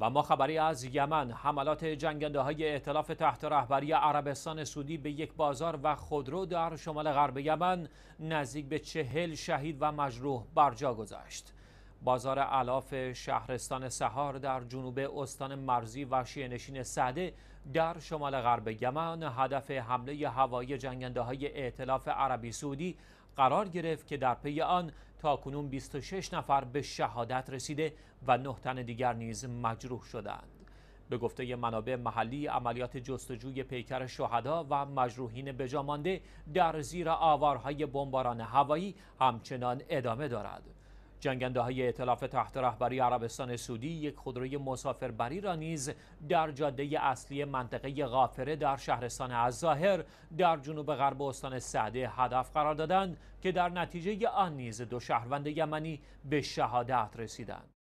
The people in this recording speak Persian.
و ما خبری از یمن حملات جنگنده های اعتلاف تحت رهبری عربستان سعودی به یک بازار و خودرو در شمال غرب یمن نزدیک به چهل شهید و مجروح برجا گذاشت بازار علاف شهرستان سهار در جنوب استان مرزی و شیعه سعده در شمال غرب یمن هدف حمله هوایی جنگنده های اعتلاف عربی سعودی قرار گرفت که در پی آن تا کنون 26 نفر به شهادت رسیده و 9 تن دیگر نیز مجروح شدند. به گفته منابع محلی عملیات جستجوی پیکر شهدا و مجروحین بجامانده در زیر آوارهای بمباران هوایی همچنان ادامه دارد. جنگنده های اطلاف تحت رهبری عربستان سعودی یک خودروی مسافربری را نیز در جاده اصلی منطقه غافره در شهرستان عزاهر در جنوب غرب استان سعده هدف قرار دادند که در نتیجه آن نیز دو شهروند یمنی به شهادت رسیدند